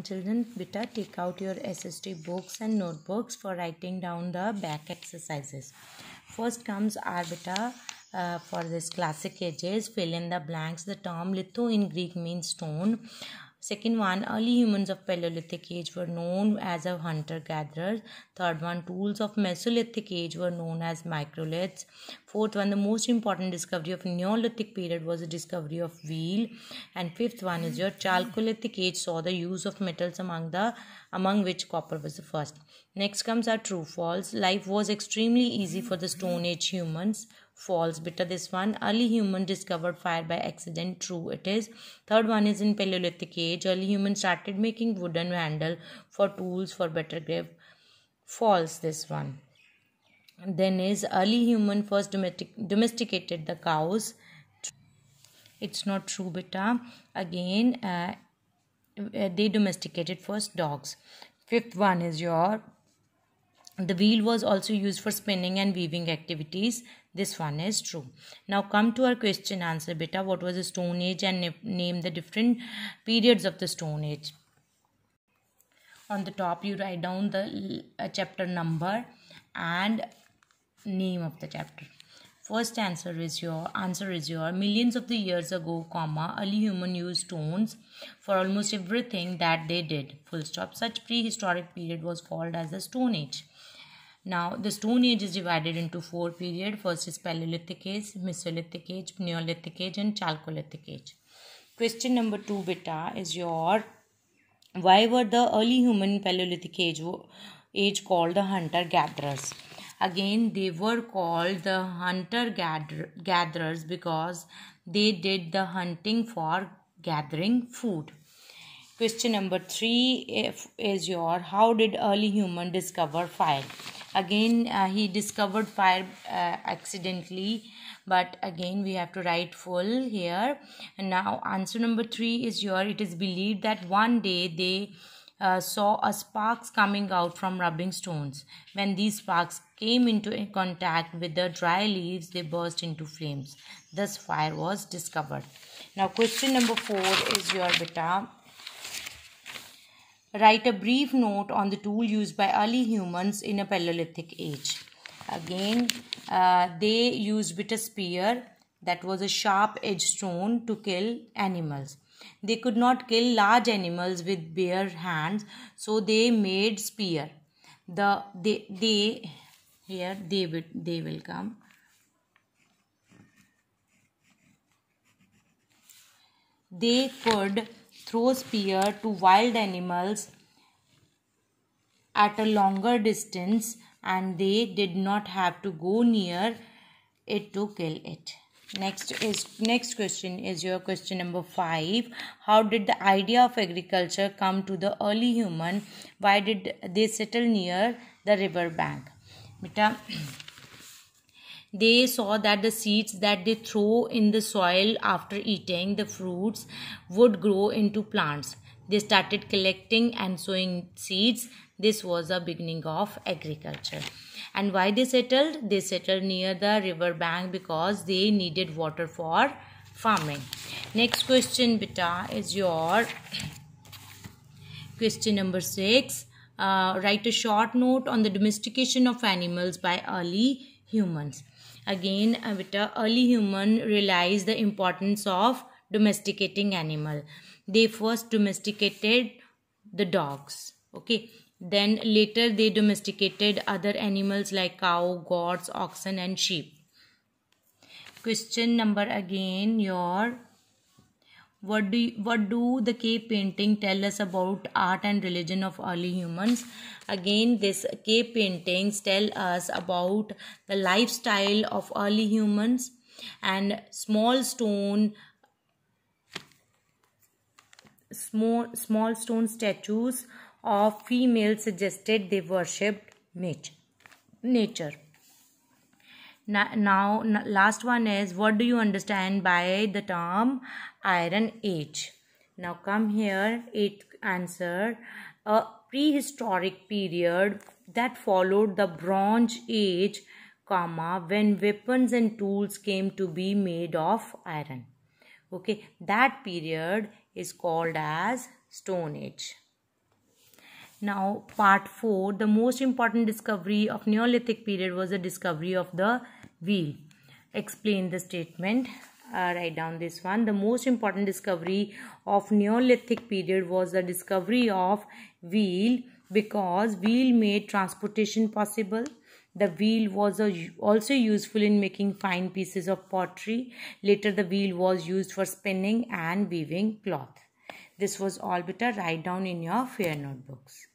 children beta take out your SST books and notebooks for writing down the back exercises first comes r beta uh, for this classic ages fill in the blanks the term litho in greek means stone Second one, early humans of Paleolithic age were known as a hunter-gatherers. Third one, tools of Mesolithic age were known as microliths. Fourth one, the most important discovery of Neolithic period was the discovery of wheel. And fifth one is your Chalcolithic age saw the use of metals among the among which copper was the first. Next comes our true false. Life was extremely easy for the Stone Age humans false beta this one early human discovered fire by accident true it is third one is in paleolithic age early human started making wooden handle for tools for better grip false this one then is early human first domestic, domesticated the cows it's not true beta again uh, uh, they domesticated first dogs fifth one is your the wheel was also used for spinning and weaving activities this one is true. Now come to our question answer beta. What was the Stone Age and name the different periods of the Stone Age. On the top you write down the uh, chapter number and name of the chapter first answer is your answer is your millions of the years ago comma early human used stones for almost everything that they did full stop such prehistoric period was called as the stone age now the Stone Age is divided into four periods. First is Paleolithic Age, Mesolithic Age, Neolithic Age and Chalcolithic Age. Question number 2 beta is your why were the early human Paleolithic Age, age called the hunter gatherers? Again, they were called the hunter gatherers because they did the hunting for gathering food question number 3 is your how did early human discover fire again uh, he discovered fire uh, accidentally but again we have to write full here and now answer number three is your it is believed that one day they uh, saw a sparks coming out from rubbing stones when these sparks came into contact with the dry leaves they burst into flames thus fire was discovered now question number four is your beta write a brief note on the tool used by early humans in a Paleolithic age. Again, uh, they used bitter spear that was a sharp edged stone to kill animals. They could not kill large animals with bare hands, so they made spear. The they, they here they will they will come. They could throw spear to wild animals at a longer distance and they did not have to go near it to kill it next is next question is your question number 5 how did the idea of agriculture come to the early human why did they settle near the river bank beta they saw that the seeds that they throw in the soil after eating the fruits would grow into plants they started collecting and sowing seeds this was the beginning of agriculture and why they settled they settled near the river bank because they needed water for farming next question beta is your question number 6 uh, write a short note on the domestication of animals by early humans Again, with early human realized the importance of domesticating animal. They first domesticated the dogs. Okay. Then later they domesticated other animals like cow, goats, oxen and sheep. Question number again your what do you, what do the cave painting tell us about art and religion of early humans again this cave paintings tell us about the lifestyle of early humans and small stone small small stone statues of females suggested they worshipped nature nature now last one is what do you understand by the term iron age now come here It answer a prehistoric period that followed the bronze age comma when weapons and tools came to be made of iron okay that period is called as stone age now part 4 the most important discovery of Neolithic period was the discovery of the wheel. Explain the statement. Uh, write down this one. The most important discovery of Neolithic period was the discovery of wheel because wheel made transportation possible. The wheel was also useful in making fine pieces of pottery. Later the wheel was used for spinning and weaving cloth. This was all better. write down in your fair notebooks.